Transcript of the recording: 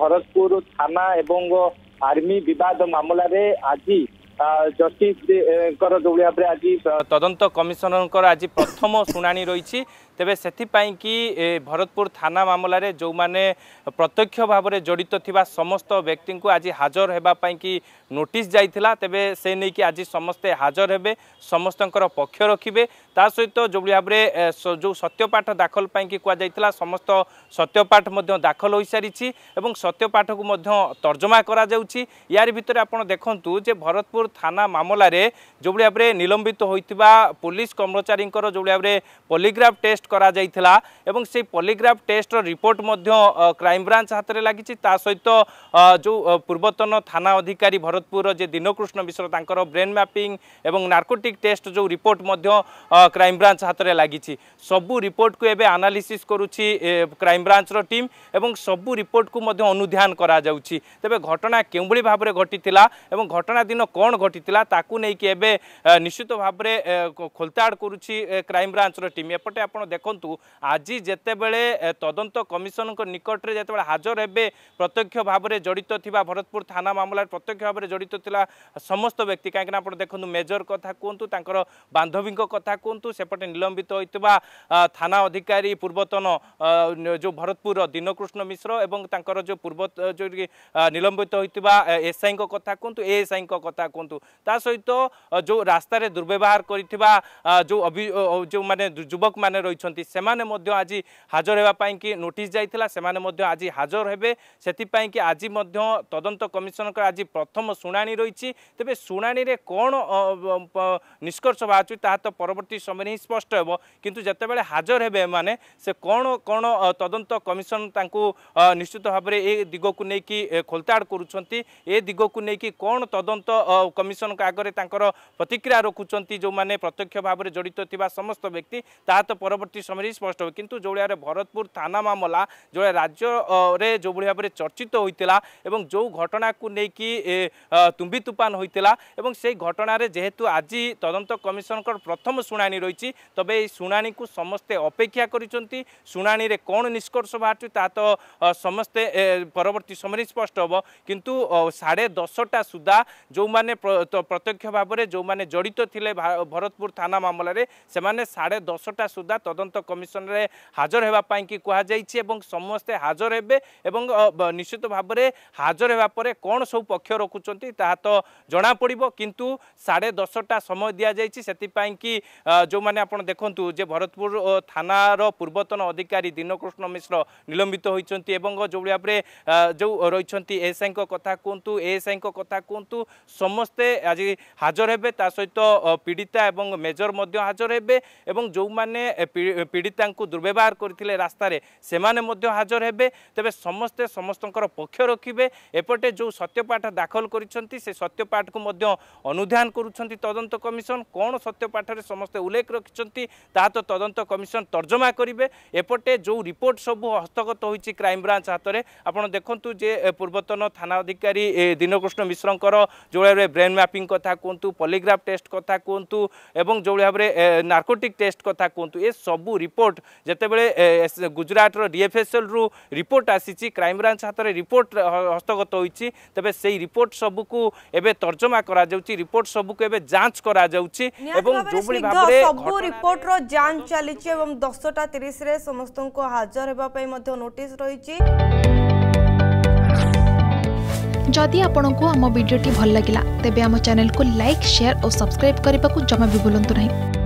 ଭରତପୁର ଥାନା ଏବଂ ଆର୍ମି ବିବାଦ ମାମଲାରେ ଆଜି ଜଷ୍ଟିସ୍ଙ୍କର ଯୋଉଭଳି ଭାବରେ ଆଜି ତଦନ୍ତ କମିଶନରଙ୍କର ଆଜି ପ୍ରଥମ ଶୁଣାଣି ରହିଛି ତେବେ ସେଥିପାଇଁକି ଭରତପୁର ଥାନା ମାମଲାରେ ଯେଉଁମାନେ ପ୍ରତ୍ୟକ୍ଷ ଭାବରେ ଜଡ଼ିତ ଥିବା ସମସ୍ତ ବ୍ୟକ୍ତିଙ୍କୁ ଆଜି ହାଜର ହେବା ପାଇଁକି ନୋଟିସ୍ ଯାଇଥିଲା ତେବେ ସେ ନେଇକି ଆଜି ସମସ୍ତେ ହାଜର ହେବେ ସମସ୍ତଙ୍କର ପକ୍ଷ ରଖିବେ ତା ସହିତ ଯେଉଁଭଳି ଭାବରେ ଯେଉଁ ସତ୍ୟପାଠ ଦାଖଲ ପାଇଁକି କୁହାଯାଇଥିଲା ସମସ୍ତ ସତ୍ୟପାଠ ମଧ୍ୟ ଦାଖଲ ହୋଇସାରିଛି ଏବଂ ସତ୍ୟପାଠକୁ ମଧ୍ୟ ତର୍ଜମା କରାଯାଉଛି ୟାରି ଭିତରେ ଆପଣ ଦେଖନ୍ତୁ ଯେ ଭରତପୁର ଥାନା ମାମଲାରେ ଯେଉଁଭଳି ଭାବରେ ନିଲମ୍ବିତ ହୋଇଥିବା ପୋଲିସ କର୍ମଚାରୀଙ୍କର ଯେଉଁଭଳି ଭାବରେ ପଲିଗ୍ରାଫ ଟେଷ୍ଟ করা যাইতিলা এবং সেই পলিগ্রাফ টেস্ট রিপোর্ট মধ্য ক্রাইমব্রাঞ্চ হাতে লাগিছে তা সহিত যে পূর্বতন থানা অধিকারী ভরতপুর যে দীনকৃষ্ণ মিশ্র তাঁর ব্রেন ম্যাপিং এবং নার্কোটিক টেস্ট যে রিপোর্ট মধ্য ক্রাইমব্রাঞ্চ হাতে লাগিছে সবু রিপোর্ট কু এবে আনালিসিস করুছি ক্রাইমব্রাঞ্চর টিম এবং সবু রিপোর্ট কু অনুধ্যান করা যাচ্ছি তবে ঘটনা কেউভাবে ভাবে ঘটি এবং ঘটনা দিন কোণ ঘটি তাকে নিয়ে এবে নিশ্চিত ভাবে খোলতাড় করুছি ক্রাইমব্রাঞ্চর টিম এপটে আপনার দেখন্তু আজি যেতবে তদন্ত কমিশনক নিকটরে যেতবে হাজর হবে প্রত্যক্ষ ভাবে জড়িত থাকা ভরতপুর থানা মামলার প্রত্যক্ষ ভাবে জড়িত লা সমস্ত ব্যক্তি কিনা আপনার দেখুন মেজর কথা কুহতু তাঁর বান্ধবী কথা কুহতু সেপটে নিলম্বিত হয়ে থানা অধিকারী পূর্বতন যে ভরতপুর দীনকৃষ্ণ মিশ্র এবং তাঁর যে পূর্ব যে নিলম্বিত হয়ে এসআই কথা কুহতু এএসআই কথা কুহতু তা সহিত যে রাস্তায় দুর্ব্যবহার করে যে যুবক মানে রয়েছেন ଅଛନ୍ତି ସେମାନେ ମଧ୍ୟ ଆଜି ହାଜର ହେବା ପାଇଁକି ନୋଟିସ୍ ଯାଇଥିଲା ସେମାନେ ମଧ୍ୟ ଆଜି ହାଜର ହେବେ ସେଥିପାଇଁକି ଆଜି ମଧ୍ୟ ତଦନ୍ତ କମିଶନଙ୍କର ଆଜି ପ୍ରଥମ ଶୁଣାଣି ରହିଛି ତେବେ ଶୁଣାଣିରେ କ'ଣ ନିଷ୍କର୍ଷ ବାହାରୁଛି ତାହା ତ ପରବର୍ତ୍ତୀ ସମୟରେ ହିଁ ସ୍ପଷ୍ଟ ହେବ କିନ୍ତୁ ଯେତେବେଳେ ହାଜର ହେବେ ଏମାନେ ସେ କ'ଣ କ'ଣ ତଦନ୍ତ କମିଶନ ତାଙ୍କୁ ନିଶ୍ଚିତ ଭାବରେ ଏ ଦିଗକୁ ନେଇକି ଖୋଲତାଡ଼ କରୁଛନ୍ତି ଏ ଦିଗକୁ ନେଇକି କ'ଣ ତଦନ୍ତ କମିଶନଙ୍କ ଆଗରେ ତାଙ୍କର ପ୍ରତିକ୍ରିୟା ରଖୁଛନ୍ତି ଯେଉଁମାନେ ପ୍ରତ୍ୟକ୍ଷ ଭାବରେ ଜଡ଼ିତ ଥିବା ସମସ୍ତ ବ୍ୟକ୍ତି ତାହା ତ ପରବର୍ତ୍ତୀ ପରବର୍ତ୍ତୀ ସମୟରେ ସ୍ପଷ୍ଟ ହେବ କିନ୍ତୁ ଯେଉଁ ଭଳିଆରେ ଭରତପୁର ଥାନା ମାମଲା ଯେଉଁଭଳିଆ ରାଜ୍ୟରେ ଯେଉଁଭଳି ଭାବରେ ଚର୍ଚ୍ଚିତ ହୋଇଥିଲା ଏବଂ ଯେଉଁ ଘଟଣାକୁ ନେଇକି ତୁମ୍ବି ତୁପାନ ହୋଇଥିଲା ଏବଂ ସେହି ଘଟଣାରେ ଯେହେତୁ ଆଜି ତଦନ୍ତ କମିଶନଙ୍କର ପ୍ରଥମ ଶୁଣାଣି ରହିଛି ତେବେ ଏହି ଶୁଣାଣିକୁ ସମସ୍ତେ ଅପେକ୍ଷା କରିଛନ୍ତି ଶୁଣାଣିରେ କ'ଣ ନିଷ୍କର୍ଷ ବାହାରୁଛି ତାହା ତ ସମସ୍ତେ ପରବର୍ତ୍ତୀ ସମୟରେ ସ୍ପଷ୍ଟ ହେବ କିନ୍ତୁ ସାଢ଼େ ଦଶଟା ସୁଦ୍ଧା ଯେଉଁମାନେ ପ୍ରତ୍ୟକ୍ଷ ଭାବରେ ଯେଉଁମାନେ ଜଡ଼ିତ ଥିଲେ ଭରତପୁର ଥାନା ମାମଲାରେ ସେମାନେ ସାଢ଼େ ଦଶଟା ସୁଦ୍ଧା ତଦ ତଦନ୍ତ କମିଶନରେ ହାଜର ହେବା ପାଇଁକି କୁହାଯାଇଛି ଏବଂ ସମସ୍ତେ ହାଜର ହେବେ ଏବଂ ନିଶ୍ଚିତ ଭାବରେ ହାଜର ହେବା ପରେ କ'ଣ ସବୁ ପକ୍ଷ ରଖୁଛନ୍ତି ତାହା ତ ଜଣାପଡ଼ିବ କିନ୍ତୁ ସାଢ଼େ ଦଶଟା ସମୟ ଦିଆଯାଇଛି ସେଥିପାଇଁ କି ଯେଉଁମାନେ ଆପଣ ଦେଖନ୍ତୁ ଯେ ଭରତପୁର ଥାନାର ପୂର୍ବତନ ଅଧିକାରୀ ଦୀନକୃଷ୍ଣ ମିଶ୍ର ନିଲମ୍ବିତ ହୋଇଛନ୍ତି ଏବଂ ଯେଉଁଭଳି ଭାବରେ ଯେଉଁ ରହିଛନ୍ତି ଏଏସ୍ଆଇଙ୍କ କଥା କୁହନ୍ତୁ ଏଏସ୍ଆଇଙ୍କ କଥା କୁହନ୍ତୁ ସମସ୍ତେ ଆଜି ହାଜର ହେବେ ତା ସହିତ ପୀଡ଼ିତା ଏବଂ ମେଜର ମଧ୍ୟ ହାଜର ହେବେ ଏବଂ ଯେଉଁମାନେ ପୀଡ଼ିତାଙ୍କୁ ଦୁର୍ବ୍ୟବହାର କରିଥିଲେ ରାସ୍ତାରେ ସେମାନେ ମଧ୍ୟ ହାଜର ହେବେ ତେବେ ସମସ୍ତେ ସମସ୍ତଙ୍କର ପକ୍ଷ ରଖିବେ ଏପଟେ ଯେଉଁ ସତ୍ୟପାଠ ଦାଖଲ କରିଛନ୍ତି ସେ ସତ୍ୟପାଠକୁ ମଧ୍ୟ ଅନୁଧ୍ୟାନ କରୁଛନ୍ତି ତଦନ୍ତ କମିଶନ କ'ଣ ସତ୍ୟପାଠରେ ସମସ୍ତେ ଉଲ୍ଲେଖ ରଖିଛନ୍ତି ତାହା ତ ତଦନ୍ତ କମିଶନ ତର୍ଜମା କରିବେ ଏପଟେ ଯେଉଁ ରିପୋର୍ଟ ସବୁ ହସ୍ତଗତ ହୋଇଛି କ୍ରାଇମବ୍ରାଞ୍ଚ ହାତରେ ଆପଣ ଦେଖନ୍ତୁ ଯେ ପୂର୍ବତନ ଥାନା ଅଧିକାରୀ ଦୀନକୃଷ୍ଣ ମିଶ୍ରଙ୍କର ଯେଉଁ ଭାବରେ ବ୍ରେନ୍ ମ୍ୟାପିଂ କଥା କୁହନ୍ତୁ ପଲିଗ୍ରାଫ ଟେଷ୍ଟ କଥା କୁହନ୍ତୁ ଏବଂ ଯେଉଁ ଭାବରେ ନାର୍କୋଟିକ୍ ଟେଷ୍ଟ କଥା କୁହନ୍ତୁ ଏସବୁ সবু রিপোর্ট যেতবে গুজরাটর ডিএফএসএলরু রিপোর্ট আসিছি ক্রাইমব্রাঞ্চ হাতরে রিপোর্ট হস্তগত হয়েছি তবে সেই রিপোর্ট সবুকু এবে তর্জমা করা যাচ্ছে রিপোর্ট সবুকু এবে যাঞ্চ করা যাচ্ছে এবং যেভাবে ভাবে সবু রিপোর্টর যাঞ্চ চালিছে এবং 10টা 30 রে সমস্তক হাজর হওয়া পাই মধ্য নোটিস রয়েছে যদি আপনার আম ভিডিওটি ভাল লাগিলা তেবে আম চ্যানেলকে লাইক শেয়ার ও সবসক্রাইব করা জমা বি ভুলতু না